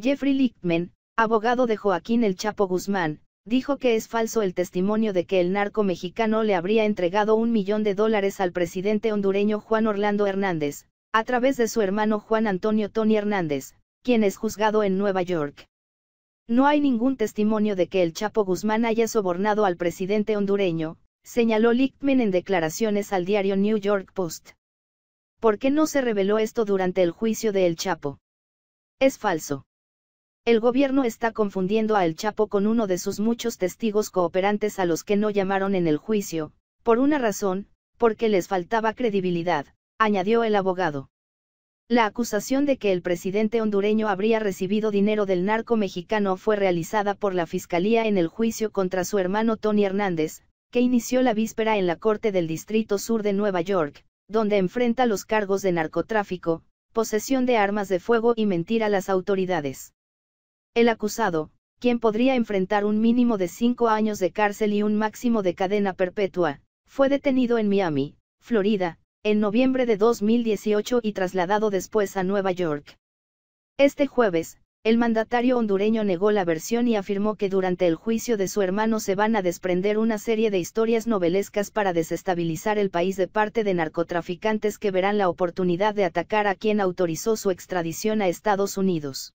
Jeffrey Lichtman, abogado de Joaquín El Chapo Guzmán, dijo que es falso el testimonio de que el narco mexicano le habría entregado un millón de dólares al presidente hondureño Juan Orlando Hernández, a través de su hermano Juan Antonio Tony Hernández, quien es juzgado en Nueva York. No hay ningún testimonio de que el Chapo Guzmán haya sobornado al presidente hondureño, señaló Lichtman en declaraciones al diario New York Post. ¿Por qué no se reveló esto durante el juicio de El Chapo? Es falso. El gobierno está confundiendo a El Chapo con uno de sus muchos testigos cooperantes a los que no llamaron en el juicio, por una razón, porque les faltaba credibilidad, añadió el abogado. La acusación de que el presidente hondureño habría recibido dinero del narco mexicano fue realizada por la Fiscalía en el juicio contra su hermano Tony Hernández, que inició la víspera en la Corte del Distrito Sur de Nueva York, donde enfrenta los cargos de narcotráfico, posesión de armas de fuego y mentir a las autoridades. El acusado, quien podría enfrentar un mínimo de cinco años de cárcel y un máximo de cadena perpetua, fue detenido en Miami, Florida, en noviembre de 2018 y trasladado después a Nueva York. Este jueves, el mandatario hondureño negó la versión y afirmó que durante el juicio de su hermano se van a desprender una serie de historias novelescas para desestabilizar el país de parte de narcotraficantes que verán la oportunidad de atacar a quien autorizó su extradición a Estados Unidos.